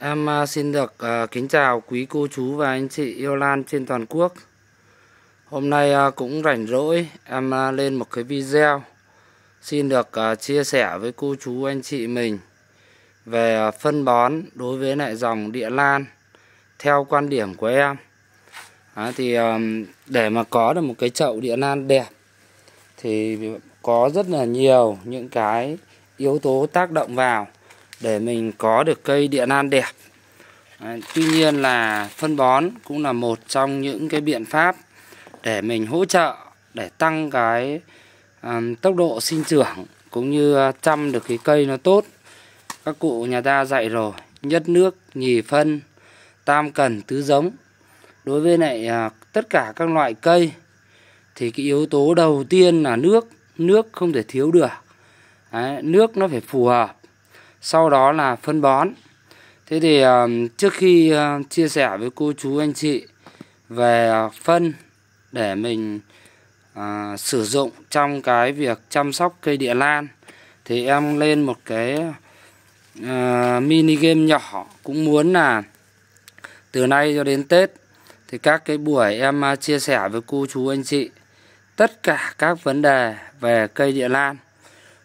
Em à, xin được à, kính chào quý cô chú và anh chị yêu lan trên toàn quốc. Hôm nay à, cũng rảnh rỗi em lên một cái video xin được chia sẻ với cô chú anh chị mình về phân bón đối với lại dòng địa lan theo quan điểm của em. À, thì để mà có được một cái chậu địa lan đẹp thì có rất là nhiều những cái yếu tố tác động vào để mình có được cây địa lan đẹp tuy nhiên là phân bón cũng là một trong những cái biện pháp để mình hỗ trợ để tăng cái um, tốc độ sinh trưởng cũng như ờ, chăm được cái cây nó tốt các cụ nhà ta dạy rồi nhất nước nhì phân tam cần tứ giống đối với lại uh, tất cả các loại cây thì cái yếu tố đầu tiên là nước nước không thể thiếu được Đấy, nước nó phải phù hợp sau đó là phân bón thế thì ờ, trước khi ờ, chia sẻ với cô chú anh chị về ờ, phân để mình à, sử dụng trong cái việc chăm sóc cây địa lan thì em lên một cái à, mini game nhỏ cũng muốn là từ nay cho đến Tết thì các cái buổi em chia sẻ với cô chú anh chị tất cả các vấn đề về cây địa lan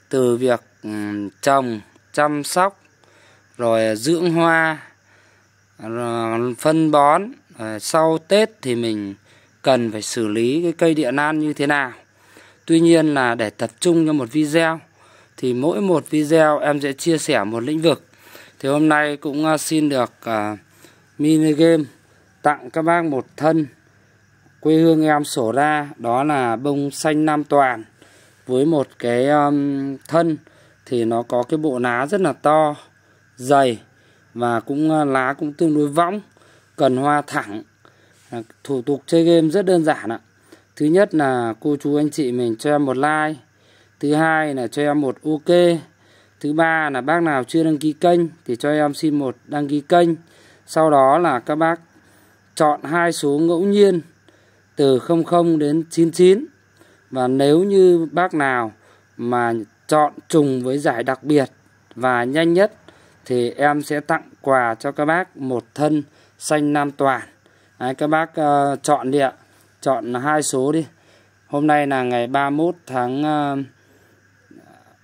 từ việc trồng chăm sóc rồi dưỡng hoa rồi phân bón rồi sau Tết thì mình cần phải xử lý cái cây địa lan như thế nào Tuy nhiên là để tập trung cho một video thì mỗi một video em sẽ chia sẻ một lĩnh vực thì hôm nay cũng à, xin được uh, mini game tặng các bác một thân quê hương em sổ ra đó là bông xanh nam toàn với một cái um, thân thì nó có cái bộ lá rất là to, dày và cũng à, lá cũng tương đối võng, cần hoa thẳng. À, thủ tục chơi game rất đơn giản ạ. Thứ nhất là cô chú anh chị mình cho em một like, thứ hai là cho em một ok, thứ ba là bác nào chưa đăng ký kênh thì cho em xin một đăng ký kênh. Sau đó là các bác chọn hai số ngẫu nhiên từ 00 đến 99 và nếu như bác nào mà chọn trùng với giải đặc biệt và nhanh nhất thì em sẽ tặng quà cho các bác một thân xanh nam toàn Đấy, các bác uh, chọn đi ạ chọn hai số đi hôm nay là ngày 31 tháng uh,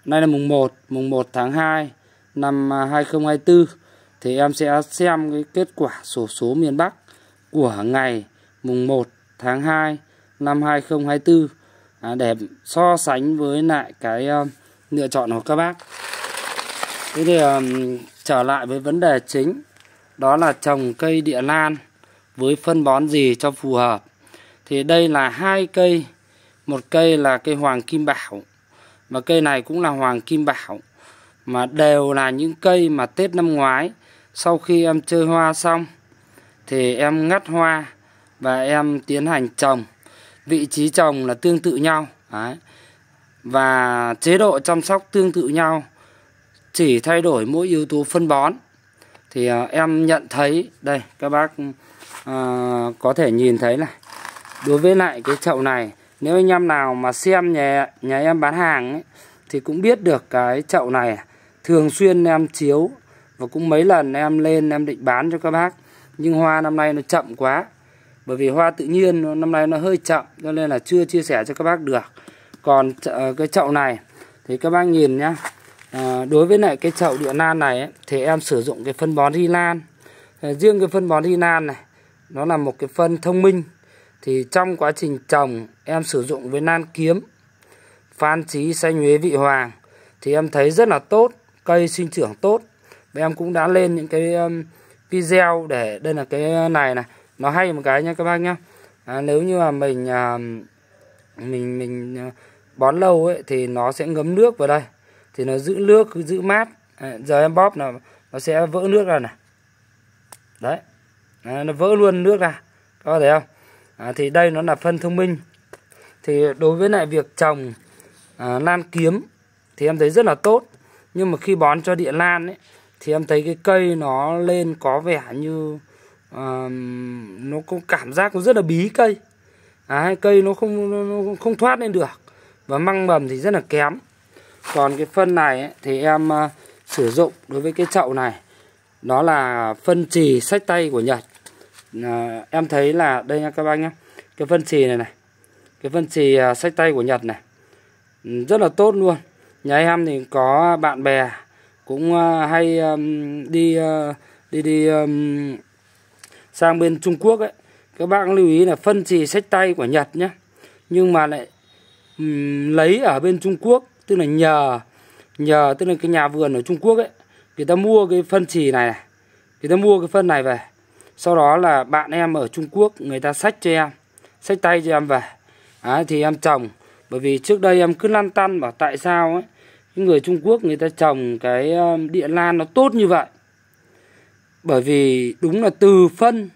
nay là mùng 1 mùng 1 tháng 2 năm 2024 ờ, thì em sẽ xem cái kết quả sổ số miền Bắc của ngày mùng 1 tháng 2 năm 2024 à, để so sánh với lại cái uh, lựa chọn của các bác thế thì um, trở lại với vấn đề chính đó là trồng cây địa lan với phân bón gì cho phù hợp thì đây là hai cây một cây là cây hoàng kim bảo và cây này cũng là hoàng kim bảo mà đều là những cây mà Tết năm ngoái sau khi em chơi hoa xong thì em ngắt hoa và em tiến hành trồng vị trí trồng là tương tự nhau Đấy và chế độ chăm sóc tương tự nhau chỉ thay đổi mỗi yếu tố phân bón thì à, em nhận thấy đây các bác à, có thể nhìn thấy này đối với lại cái chậu này nếu anh em nào mà xem nhà nhà em bán hàng ấy, thì cũng biết được cái chậu này thường xuyên em chiếu và cũng mấy lần em lên em định bán cho các bác nhưng hoa năm nay nó chậm quá bởi vì hoa tự nhiên năm nay nó hơi chậm cho nên là chưa chia sẻ cho các bác được còn ờ, cái chậu này thì các bác nhìn nhá à, đối với lại cái chậu địa lan này ấy, thì em sử dụng cái phân bón Hinan à, ờ, riêng cái phân bón lan này nó là một cái phân thông minh thì trong quá trình trồng em sử dụng với lan kiếm phan trí xanh huế vị hoàng thì em thấy rất là tốt cây sinh trưởng tốt và em cũng đã lên những cái video để đây là cái này này nó hay một cái nha các bác nhá à, nếu như mà mình à, mình mình bón lâu ấy thì nó sẽ ngấm nước vào đây thì nó giữ nước cứ giữ mát đấy, giờ em bóp là nó sẽ vỡ nước ra này đấy à, nó vỡ luôn nước ra có thấy không à, thì đây nó là phân thông minh thì đối với lại việc trồng à, lan kiếm thì em thấy rất là tốt nhưng mà khi bón cho địa lan ấy thì em thấy cái cây nó lên có vẻ như à, nó có cảm giác cũng rất là bí cây à, cây nó không nó không thoát lên được và măng mầm thì rất là kém còn cái phân này ấy, thì em uh, sử dụng đối với cái chậu này đó là phân trì sách tay của Nhật à, em thấy là đây nha các anh nhé cái phân trì này này cái phân trì à, sách tay của Nhật này ừ, rất là tốt luôn nhà em thì có bạn bè cũng à, hay um, đi uh, đi đi um, sang bên Trung Quốc ấy các bạn lưu ý là phân trì sách tay của Nhật nhé nhưng mà lại lấy ở bên Trung Quốc tức là nhờ nhờ tức là cái nhà vườn ở Trung Quốc ấy người ta mua cái phân trì này, này người ta mua cái phân này về sau đó là bạn em ở Trung Quốc người ta sách cho em sách tay cho em về à, thì em trồng bởi vì trước đây em cứ lăn tăn bảo tại sao ấy những người Trung Quốc người ta trồng cái ờ, địa lan nó tốt như vậy bởi vì đúng là từ phân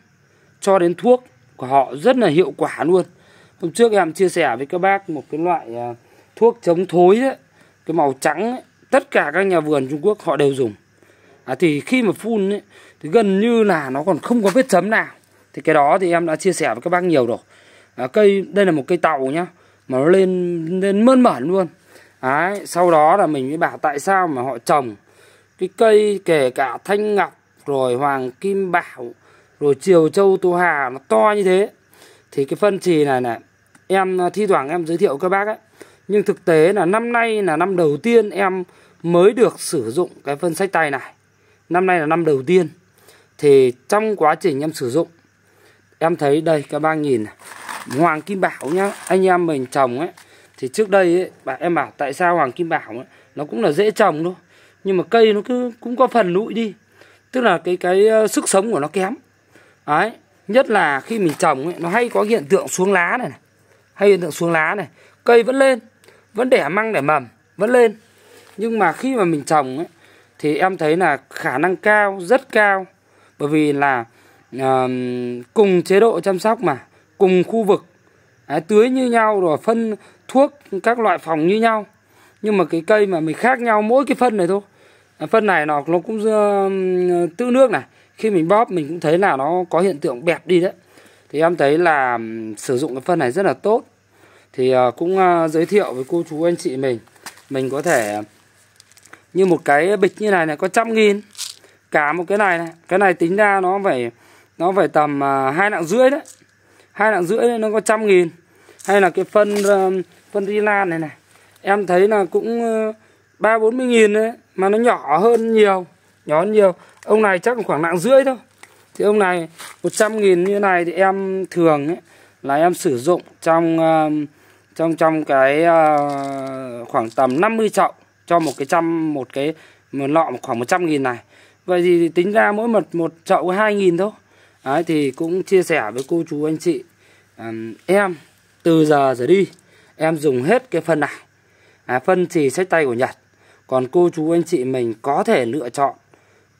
cho đến thuốc của họ rất là hiệu quả luôn Hôm trước em chia sẻ với các bác một cái loại à, thuốc chống thối ấy, cái màu trắng ấy, tất cả các nhà vườn Trung Quốc họ đều dùng. À, thì khi mà phun ấy, thì gần như là nó còn không có vết chấm nào. Thì cái đó thì em đã chia sẻ với các bác nhiều rồi. À, cây đây là một cây tàu nhá, mà nó lên lên mơn mởn luôn. Đấy, sau đó là mình mới bảo tại sao mà họ trồng cái cây kể cả thanh ngọc rồi hoàng kim bảo rồi triều châu tô hà nó to như thế thì cái phân trì này này em à, thi thoảng em giới thiệu các bác ấy nhưng thực tế là năm nay là năm đầu tiên em mới được sử dụng cái phân sách tay này năm nay là năm đầu tiên thì trong quá trình em sử dụng em thấy đây các bác nhìn này. hoàng kim bảo nhá anh em mình trồng ấy thì trước đây ấy, bà em bảo tại sao hoàng kim bảo ấy, nó cũng là dễ trồng thôi nhưng mà cây nó cứ cũng có phần lụi đi tức là cái cái ờ, sức sống của nó kém đấy nhất là khi mình trồng ấy, nó hay có hiện tượng xuống lá này, này hay hiện tượng xuống lá này cây vẫn lên vẫn đẻ măng đẻ mầm vẫn lên nhưng mà khi mà mình trồng ấy, thì em thấy là khả năng cao rất cao bởi vì là uh, cùng chế độ chăm sóc mà cùng khu vực ấy, tưới như nhau rồi phân thuốc các loại phòng như nhau nhưng mà cái cây mà mình khác nhau mỗi cái phân này thôi phân này nó nó cũng uh, tự nước này khi mình bóp mình cũng thấy là nó có hiện tượng bẹp đi đấy thì em thấy là sử dụng cái phân này rất là tốt thì ờ, cũng ờ, giới thiệu với cô chú anh chị mình mình có thể như một cái bịch như này này có trăm nghìn cả một cái này này cái này tính ra nó phải nó phải tầm ờ, hai nặng rưỡi đấy hai nặng rưỡi nó có trăm nghìn hay là cái phân phân ri lan này này em thấy là cũng ba bốn mươi nghìn đấy mà nó nhỏ hơn nhiều nhỏ hơn nhiều ông này chắc khoảng nặng rưỡi thôi thì ông này 100 nghìn như này thì em thường ấy, là em sử dụng trong um, trong trong cái à, khoảng tầm 50 chậu cho một cái trăm một cái một lọ khoảng 100 nghìn này vậy thì tính ra mỗi một một chậu 2 nghìn thôi Đấy, thì cũng chia sẻ với cô chú anh chị um, em từ giờ giờ đi em dùng hết cái phân này à, phân thì sách tay của Nhật còn cô chú anh chị mình có thể lựa chọn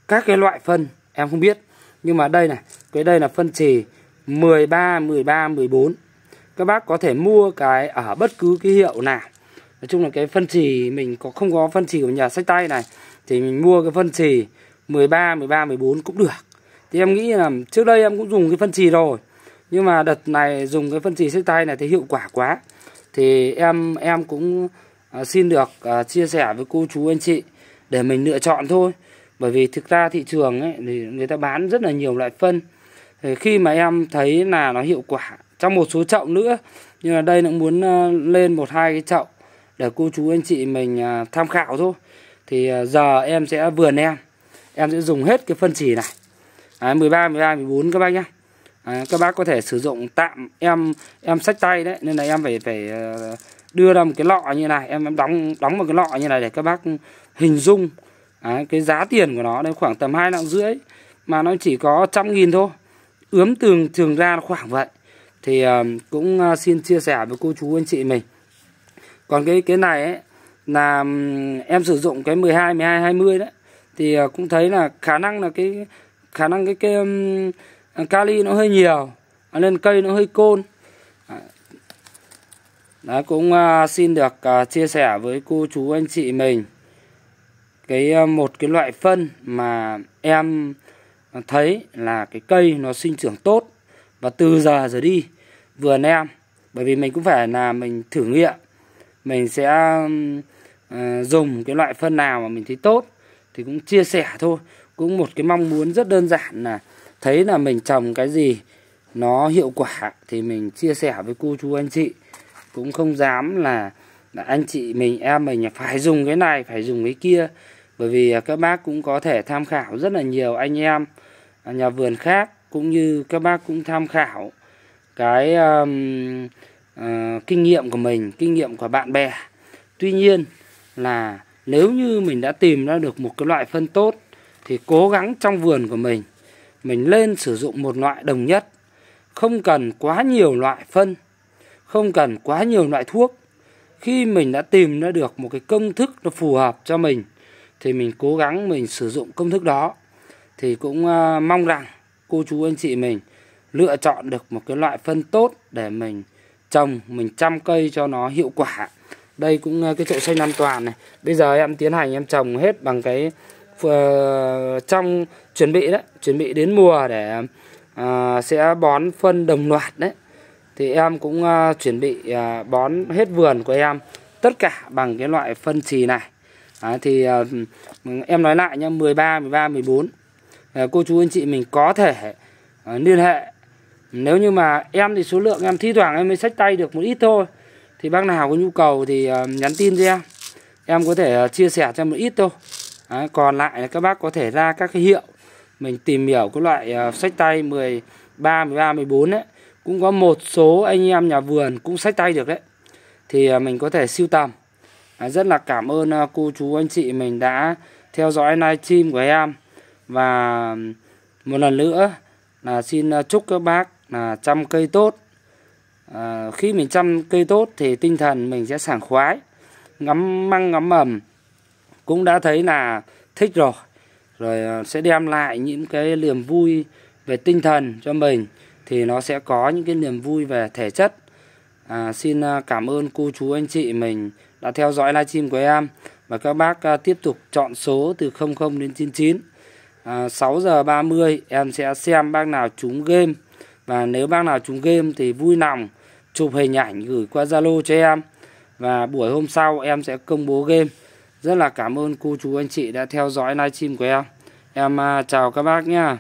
các cái loại phân em không biết nhưng mà đây này cái đây là phân trì 13 13 14 các bác có thể mua cái ở bất cứ cái hiệu nào nói chung là cái phân trì mình có không có phân trì của nhà sách tay này thì mình mua cái phân trì 13 13 14 cũng được thì em nghĩ là trước đây em cũng dùng cái phân trì rồi nhưng mà đợt này dùng cái phân trì sách tay này thì hiệu quả quá thì em em cũng à, xin được à, chia sẻ với cô chú anh chị để mình lựa chọn thôi bởi vì thực ra thị trường ấy thì người ta bán rất là nhiều loại phân thì khi mà em thấy là nó hiệu quả trong một số chậu nữa nhưng mà đây cũng muốn ờ, lên một hai cái chậu để cô chú anh chị mình à, tham khảo thôi thì à, giờ em sẽ vườn em em sẽ dùng hết cái phân chỉ này đấy, 13 13 14 các bác nhá à, các bác có thể sử dụng tạm em em sách tay đấy nên là em phải phải ờ, đưa ra một cái lọ như này em em đóng đóng một cái lọ như này để các bác hình dung Đấy, cái giá tiền của nó đây khoảng tầm hai lạng rưỡi mà nó chỉ có trăm nghìn thôi ướm tường trường ra khoảng vậy thì ờ, cũng ờ, xin chia sẻ với cô chú anh chị mình còn cái cái này ấy, là em sử dụng cái 12 12 20 đấy thì ờ, cũng thấy là khả năng là cái khả năng cái cái um, kali nó hơi nhiều nên cây nó hơi côn Đấy, cũng uh, xin được uh, chia sẻ với cô chú anh chị mình cái ờ, một cái loại phân mà em thấy là cái cây nó sinh trưởng tốt và từ giờ giờ đi vườn em bởi vì mình cũng phải là mình thử nghiệm mình sẽ uh, dùng cái loại phân nào mà mình thấy tốt thì cũng chia sẻ thôi cũng một cái mong muốn rất đơn giản là thấy là mình trồng cái gì nó hiệu quả thì mình chia sẻ với cô chú anh chị cũng không dám là là anh chị mình em mình phải dùng cái này phải dùng cái kia bởi vì các bác cũng có thể tham khảo rất là nhiều anh em à, nhà vườn khác cũng như các bác cũng tham khảo cái um, uh, kinh nghiệm của mình kinh nghiệm của bạn bè tuy nhiên là nếu như mình đã tìm ra được một cái loại phân tốt thì cố gắng trong vườn của mình mình lên sử dụng một loại đồng nhất không cần quá nhiều loại phân không cần quá nhiều loại thuốc khi mình đã tìm ra được một cái công thức nó phù hợp cho mình thì mình cố gắng mình sử dụng công thức đó thì cũng à, mong rằng cô chú anh chị mình lựa chọn được một cái loại phân tốt để mình trồng mình chăm cây cho nó hiệu quả đây cũng à, cái chậu xanh an toàn này bây giờ em tiến hành em trồng hết bằng cái à, trong chuẩn bị đấy chuẩn bị đến mùa để uh, sẽ bón phân đồng loạt đấy thì em cũng uh, chuẩn bị uh, bón hết vườn của em tất cả bằng cái loại phân trì này à, thì uh, em nói lại nhá 13 13 14 uh, cô chú anh chị mình có thể uh, liên hệ nếu như mà em thì số lượng em thi thoảng em mới sách tay được một ít thôi thì bác nào có nhu cầu thì uh, nhắn tin cho em em có thể uh, chia sẻ cho một ít thôi à, còn lại các bác có thể ra các cái hiệu mình tìm hiểu cái loại uh, sách tay 13 13 14 đấy cũng có một số anh em nhà vườn cũng sách tay được đấy thì à, mình có thể siêu tầm à, rất là cảm ơn à, cô chú anh chị mình đã theo dõi livestream của em và một lần nữa là xin à, chúc các bác là chăm cây tốt à, khi mình chăm cây tốt thì tinh thần mình sẽ sảng khoái ngắm măng ngắm mầm cũng đã thấy là thích rồi rồi sẽ đem lại những cái niềm vui về tinh thần cho mình thì nó sẽ có những cái niềm vui về thể chất à, xin à, cảm ơn cô chú anh chị mình đã theo dõi livestream của em và các bác à, tiếp tục chọn số từ 00 đến 99 à, 6 giờ 30 em sẽ xem bác nào trúng game và nếu bác nào trúng game thì vui lòng chụp hình ảnh gửi qua Zalo cho em và buổi hôm sau em sẽ công bố game rất là cảm ơn cô chú anh chị đã theo dõi livestream của em em à, chào các bác nhé